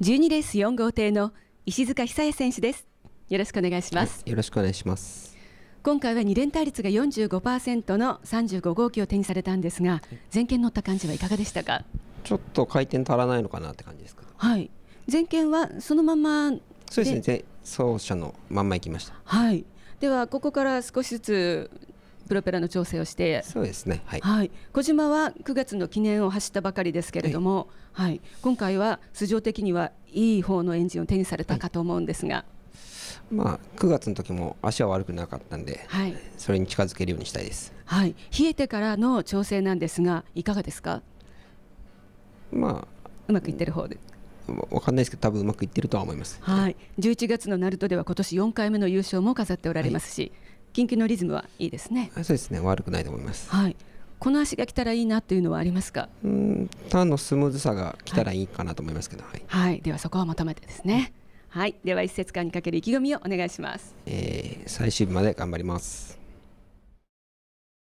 12レース4号艇の石塚久也選手ですよろしくお願いします、はい、よろしくお願いします今回は2連対率が45%の35号機を手にされたんですが前見乗った感じはいかがでしたかちょっと回転足らないのかなって感じですかはい前見はそのままそうですね走者のまんま行きましたはいではここから少しずつプロペラの調整をしてそうですね、はい、はい、小島は9月の記念を走ったばかりですけれども、はい、はい、今回は素性的にはいい方のエンジンを手にされたかと思うんですが、はい、まあ、9月の時も足は悪くなかったんで、はい、それに近づけるようにしたいです、はい、冷えてからの調整なんですがいかがですか、まあ、うまくいってる方でわかんないですけど、多分うまくいってるとは思います。はい、11月のナルトでは今年4回目の優勝も飾っておられますし、キンキンのリズムはいいですね。そうですね悪くないと思います。はい。この足が来たらいいなというのはありますか。うん、ターンのスムーズさが来たらいいかなと思いますけど。はい。はい、ではそこはまとめてですね。はい、では一節間にかける意気込みをお願いします。えー、最終日まで頑張ります。